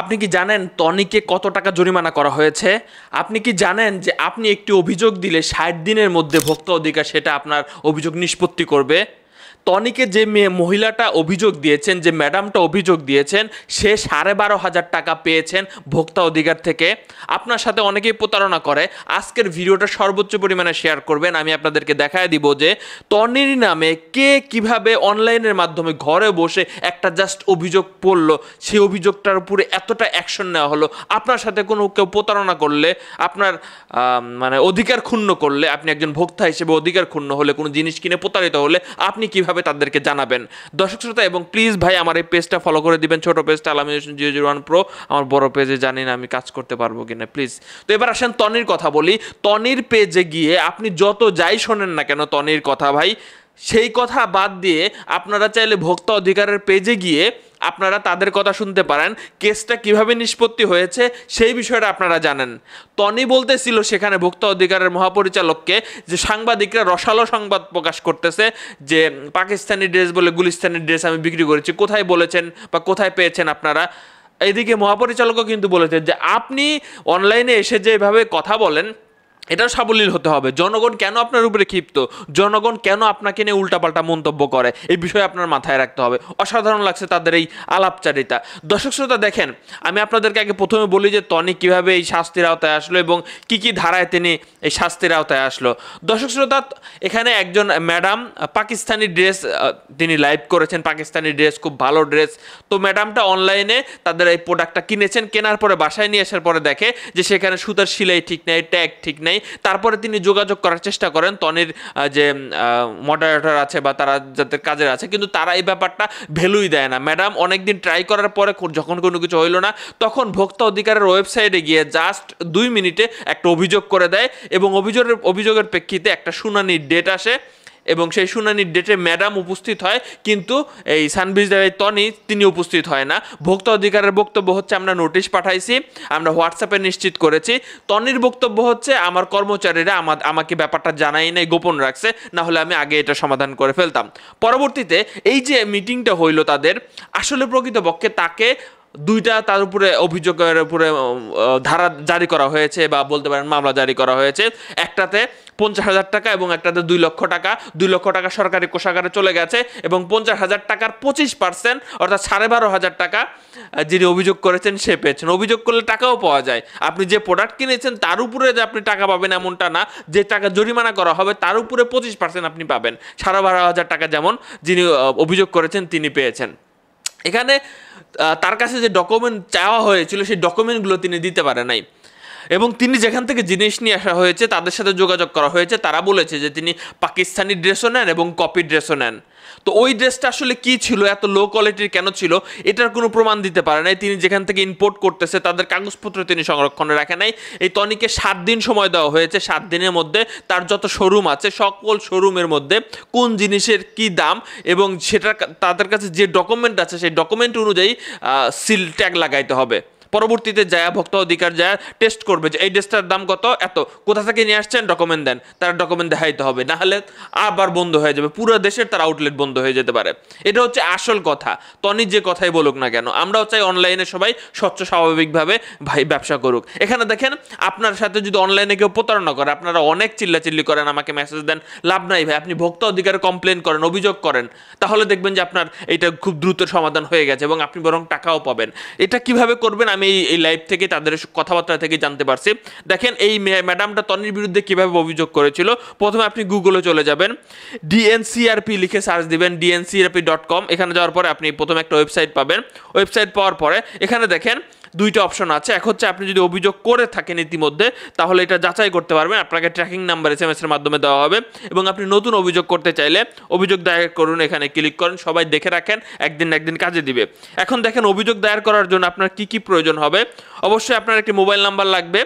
আপনি কি জানেন টনিকে কত টাকা জরিমানা করা হয়েছে আপনি কি জানেন যে আপনি একটি অভিযোগ দিলে ষাট দিনের মধ্যে ভোক্তা অধিকার সেটা আপনার অভিযোগ নিষ্পত্তি করবে টনিকে যে মেয়ে মহিলাটা অভিযোগ দিয়েছেন যে ম্যাডামটা অভিযোগ দিয়েছেন সে সাড়ে বারো হাজার টাকা পেয়েছেন ভোক্তা অধিকার থেকে আপনার সাথে অনেকেই প্রতারণা করে আজকের ভিডিওটা সর্বোচ্চ পরিমাণে শেয়ার করবেন আমি আপনাদেরকে দেখায় দিব যে টনির নামে কে কিভাবে অনলাইনের মাধ্যমে ঘরে বসে একটা জাস্ট অভিযোগ পড়ল সেই অভিযোগটার উপরে এতটা অ্যাকশন নেওয়া হলো আপনার সাথে কোনো কেউ প্রতারণা করলে আপনার মানে অধিকার ক্ষুণ্ণ করলে আপনি একজন ভোক্তা হিসেবে অধিকার ক্ষুণ্ণ হলে কোনো জিনিস কিনে প্রতারিত হলে আপনি কীভাবে হবে তাদেরকে জানাবেন দর্শক শ্রোতা এবং প্লিজ ভাই আমার এই পেজটা ফলো করে দিবেন ছোট পেজটা আলামিনেশন জিও জিরো ওয়ান প্রো আমার বড় পেজে জানি না আমি কাজ করতে পারবো কিনা প্লিজ তো এবার আসেন তনির কথা বলি তনির পেজে গিয়ে আপনি যত যাই শোনেন না কেন তনির কথা ভাই সেই কথা বাদ দিয়ে আপনারা চাইলে ভোক্তা অধিকারের পেজে গিয়ে আপনারা তাদের কথা শুনতে পারেন কেসটা কিভাবে নিষ্পত্তি হয়েছে সেই বিষয়টা আপনারা জানেন টনি বলতেছিল সেখানে ভোক্তা অধিকারের মহাপরিচালককে যে সাংবাদিকরা রসালো সংবাদ প্রকাশ করতেছে যে পাকিস্তানি ড্রেস বলে গুলিস্তানি ড্রেস আমি বিক্রি করেছি কোথায় বলেছেন বা কোথায় পেয়েছেন আপনারা এদিকে মহাপরিচালকও কিন্তু বলেছেন যে আপনি অনলাইনে এসে যেভাবে কথা বলেন এটাও সাবলীল হতে হবে জনগণ কেন আপনার উপরে ক্ষিপ্ত জনগণ কেন আপনাকে নিয়ে উল্টাপাল্টা মন্তব্য করে এই বিষয়ে আপনার মাথায় রাখতে হবে অসাধারণ লাগছে তাদের এই আলাপচারিতা দর্শক শ্রোতা দেখেন আমি আপনাদেরকে আগে প্রথমে বলি যে তনি কিভাবে এই শাস্তির আওতায় আসলো এবং কি কি ধারায় তিনি এই শাস্তির আওতায় আসলো দর্শক শ্রোতা এখানে একজন ম্যাডাম পাকিস্তানি ড্রেস তিনি লাইভ করেছেন পাকিস্তানি ড্রেস খুব ভালো ড্রেস তো ম্যাডামটা অনলাইনে তাদের এই প্রোডাক্টটা কিনেছেন কেনার পরে বাসায় নিয়ে আসার পরে দেখে যে সেখানে সুতার সিলাই ঠিক নেই ট্যাগ ঠিক নেই নেই তারপরে তিনি যোগাযোগ করার চেষ্টা করেন তনির যে মডারেটর আছে বা তারা যাদের কাজের আছে কিন্তু তারা এই ব্যাপারটা ভ্যালুই দেয় না ম্যাডাম অনেকদিন ট্রাই করার পরে যখন কোনো কিছু হইলো না তখন ভোক্তা অধিকারের ওয়েবসাইটে গিয়ে জাস্ট দুই মিনিটে একটা অভিযোগ করে দেয় এবং অভিযোগের অভিযোগের প্রেক্ষিতে একটা শুনানির ডেট আসে এবং সেই শুনানির ডেটে ম্যাডাম উপস্থিত হয় কিন্তু এই সানবিজদারের তনি তিনি উপস্থিত হয় না ভোক্তা অধিকারের বক্তব্য হচ্ছে আমরা নোটিশ পাঠাইছি আমরা হোয়াটসঅ্যাপে নিশ্চিত করেছি তনির বক্তব্য হচ্ছে আমার কর্মচারীরা আমার আমাকে ব্যাপারটা জানাই নাই গোপন রাখছে না হলে আমি আগে এটা সমাধান করে ফেলতাম পরবর্তীতে এই যে মিটিংটা হইল তাদের আসলে প্রকৃতপক্ষে তাকে দুইটা তার উপরে অভিযোগের উপরে ধারা জারি করা হয়েছে বা বলতে পারেন মামলা জারি করা হয়েছে একটাতে পঞ্চাশ হাজার টাকা এবং একটাতে দুই লক্ষ টাকা দুই লক্ষ টাকা সরকারি কোষাগারে চলে গেছে এবং পঞ্চাশ হাজার টাকার পঁচিশ পার্সেন্ট অর্থাৎ সাড়ে বারো হাজার টাকা যিনি অভিযোগ করেছেন সে পেয়েছেন অভিযোগ করলে টাকাও পাওয়া যায় আপনি যে প্রোডাক্ট কিনেছেন তার উপরে যে আপনি টাকা পাবেন এমনটা না যে টাকা জরিমানা করা হবে তার উপরে পঁচিশ পার্সেন্ট আপনি পাবেন সাড়ে বারো হাজার টাকা যেমন যিনি অভিযোগ করেছেন তিনি পেয়েছেন এখানে তার কাছে যে ডকুমেন্ট চাওয়া হয়েছিল সেই ডকুমেন্টগুলো তিনি দিতে পারে নাই এবং তিনি যেখান থেকে জিনিস নিয়ে আসা হয়েছে তাদের সাথে যোগাযোগ করা হয়েছে তারা বলেছে যে তিনি পাকিস্তানি ড্রেসও নেন এবং কপি ড্রেসও নেন তো ওই ড্রেসটা আসলে কি ছিল এত লো কোয়ালিটির কেন ছিল এটার কোনো প্রমাণ দিতে পারে নাই তিনি যেখান থেকে ইম্পোর্ট করতেছে তাদের কাগজপত্র তিনি সংরক্ষণে রাখে নাই এই তনিকে সাত দিন সময় দেওয়া হয়েছে সাত দিনের মধ্যে তার যত শোরুম আছে সকল শোরুমের মধ্যে কোন জিনিসের কি দাম এবং সেটা তাদের কাছে যে ডকুমেন্ট আছে সেই ডকুমেন্ট অনুযায়ী সিল ট্যাগ লাগাইতে হবে পরবর্তীতে যায় ভক্ত অধিকার যায় টেস্ট করবে যে এই ড্রেসটার দাম কত এত কোথা থেকে নিয়ে আসছেন ডকুমেন্ট দেন তারা ডকুমেন্ট দেখাইতে হবে না হলে আবার বন্ধ হয়ে যাবে পুরো দেশের তার আউটলেট বন্ধ হয়ে যেতে পারে এটা হচ্ছে আসল কথা তনি যে কথাই বলুক না কেন আমরাও চাই অনলাইনে সবাই স্বচ্ছ স্বাভাবিকভাবে ভাই ব্যবসা করুক এখানে দেখেন আপনার সাথে যদি অনলাইনে কেউ প্রতারণা করে আপনারা অনেক চিল্লাচিল্লি করেন আমাকে মেসেজ দেন লাভ নাই ভাই আপনি ভোক্ত অধিকারে কমপ্লেন করেন অভিযোগ করেন তাহলে দেখবেন যে আপনার এটা খুব দ্রুত সমাধান হয়ে গেছে এবং আপনি বরং টাকাও পাবেন এটা কিভাবে করবেন আমি আমি এই লাইভ থেকে তাদের কথাবার্তা থেকে জানতে পারছি দেখেন এই ম্যাডামটা তনির বিরুদ্ধে কিভাবে অভিযোগ করেছিল প্রথমে আপনি গুগলে চলে যাবেন ডিএনসিআরপি লিখে সার্চ দিবেন ডিএনসিআরপি ডট কম এখানে যাওয়ার পরে আপনি প্রথমে একটা ওয়েবসাইট পাবেন ওয়েবসাইট পাওয়ার পরে এখানে দেখেন দুইটা অপশন আছে এক হচ্ছে আপনি যদি অভিযোগ করে থাকেন ইতিমধ্যে তাহলে এটা যাচাই করতে পারবেন আপনাকে ট্র্যাকিং নাম্বার এস এম এর মাধ্যমে দেওয়া হবে এবং আপনি নতুন অভিযোগ করতে চাইলে অভিযোগ দায়ের করুন এখানে ক্লিক করেন সবাই দেখে রাখেন একদিন একদিন কাজে দিবে এখন দেখেন অভিযোগ দায়ের করার জন্য আপনার কি কি প্রয়োজন হবে অবশ্যই আপনার একটি মোবাইল নাম্বার লাগবে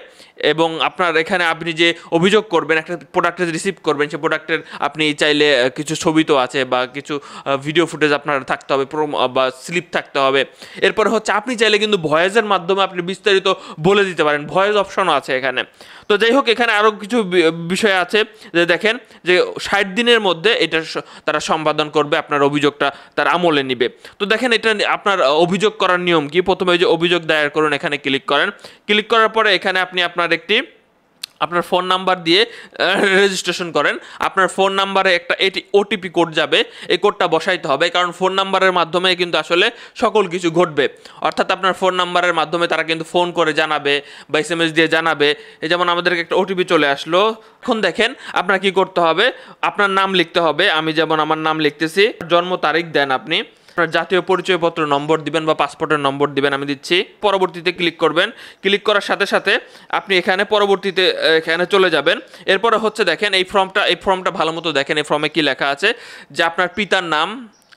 এবং আপনার এখানে আপনি যে অভিযোগ করবেন একটা প্রোডাক্টের রিসিভ করবেন সেই প্রোডাক্টের আপনি চাইলে কিছু ছবি তো আছে বা কিছু ভিডিও ফুটেজ আপনার থাকতে হবে প্রোমো বা স্লিপ থাকতে হবে এরপরে হচ্ছে আপনি চাইলে কিন্তু ভয়েসের মাধ্যমে আপনি বিস্তারিত বলে দিতে পারেন ভয়েস অপশনও আছে এখানে তো যাই হোক এখানে আরও কিছু বিষয় আছে যে দেখেন যে ষাট দিনের মধ্যে এটা তারা সম্পাদন করবে আপনার অভিযোগটা তার আমলে নিবে তো দেখেন এটা আপনার অভিযোগ করার নিয়ম কি প্রথমে যে অভিযোগ দায়ের করুন এখানে ক্লিক করেন ক্লিক করার পরে এখানে আপনি আপনার আপনার একটি আপনার ফোন নাম্বার দিয়ে রেজিস্ট্রেশন করেন আপনার ফোন নাম্বারে একটা এটি ওটিপি কোড যাবে এই কোডটা বসাইতে হবে কারণ ফোন নাম্বারের মাধ্যমে কিন্তু আসলে সকল কিছু ঘটবে অর্থাৎ আপনার ফোন নাম্বারের মাধ্যমে তারা কিন্তু ফোন করে জানাবে বা এস এম এস দিয়ে জানাবে এই যেমন আমাদেরকে একটা ওটিপি চলে আসলো এখন দেখেন আপনার কি করতে হবে আপনার নাম লিখতে হবে আমি যেমন আমার নাম লিখতেছি জন্ম তারিখ দেন আপনি আপনার জাতীয় পরিচয়পত্র নম্বর দিবেন বা পাসপোর্টের নম্বর দিবেন আমি দিচ্ছি পরবর্তীতে ক্লিক করবেন ক্লিক করার সাথে সাথে আপনি এখানে পরবর্তীতে এখানে চলে যাবেন এরপরে হচ্ছে দেখেন এই ফর্মটা এই ফর্মটা ভালো মতো দেখেন এই ফর্মে কি লেখা আছে যে আপনার পিতার নাম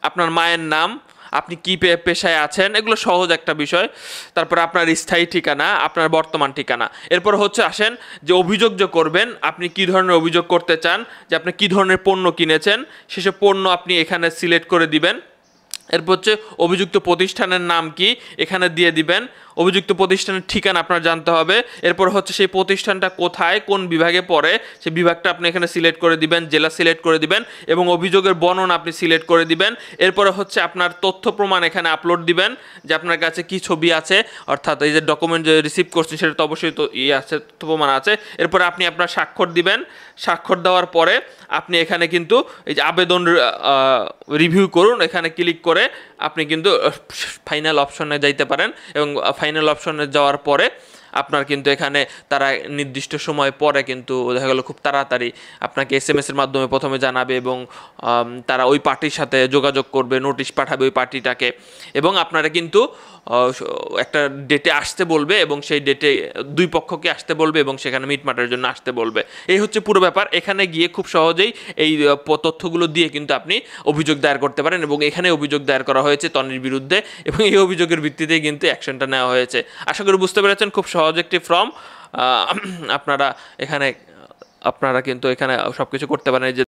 আপনার মায়ের নাম আপনি কী পেশায় আছেন এগুলো সহজ একটা বিষয় তারপর আপনার স্থায়ী ঠিকানা আপনার বর্তমান ঠিকানা এরপর হচ্ছে আসেন যে অভিযোগ যে করবেন আপনি কি ধরনের অভিযোগ করতে চান যে আপনি কি ধরনের পণ্য কিনেছেন সেসব পণ্য আপনি এখানে সিলেক্ট করে দিবেন এরপর হচ্ছে অভিযুক্ত প্রতিষ্ঠানের নাম কি এখানে দিয়ে দিবেন অভিযুক্ত প্রতিষ্ঠানের ঠিকানা আপনার জানতে হবে এরপর হচ্ছে সেই প্রতিষ্ঠানটা কোথায় কোন বিভাগে পড়ে সেই বিভাগটা আপনি এখানে সিলেক্ট করে দিবেন জেলা সিলেক্ট করে দিবেন এবং অভিযোগের বর্ণনা আপনি সিলেক্ট করে দিবেন এরপরে হচ্ছে আপনার তথ্য প্রমাণ এখানে আপলোড দিবেন যে আপনার কাছে কি ছবি আছে অর্থাৎ এই যে ডকুমেন্ট যে রিসিভ করছেন সেটা তো অবশ্যই তো ইয়ে আছে তথ্য প্রমাণ আছে এরপরে আপনি আপনার স্বাক্ষর দিবেন স্বাক্ষর দেওয়ার পরে আপনি এখানে কিন্তু এই যে আবেদন রিভিউ করুন এখানে ক্লিক করে আপনি কিন্তু ফাইনাল অপশনে যাইতে পারেন এবং ফাইনাল অপশনে যাওয়ার পরে আপনার কিন্তু এখানে তারা নির্দিষ্ট সময় পরে কিন্তু দেখা গেলো খুব তাড়াতাড়ি আপনাকে এস এম এসের মাধ্যমে প্রথমে জানাবে এবং তারা ওই পার্টির সাথে যোগাযোগ করবে নোটিশ পাঠাবে ওই পার্টিটাকে এবং আপনারা কিন্তু একটা ডেটে আসতে বলবে এবং সেই ডেটে দুই পক্ষকে আসতে বলবে এবং সেখানে মিটমাটের জন্য আসতে বলবে এই হচ্ছে পুরো ব্যাপার এখানে গিয়ে খুব সহজেই এই তথ্যগুলো দিয়ে কিন্তু আপনি অভিযোগ দায়ের করতে পারেন এবং এখানে অভিযোগ দায়ের করা হয়েছে তনির বিরুদ্ধে এবং এই অভিযোগের ভিত্তিতেই কিন্তু অ্যাকশনটা নেওয়া হয়েছে আশা করি বুঝতে পেরেছেন খুব সহজ সহজ একটি ফর্ম আপনারা এখানে আপনারা কিন্তু এখানে সব কিছু করতে পারেন যে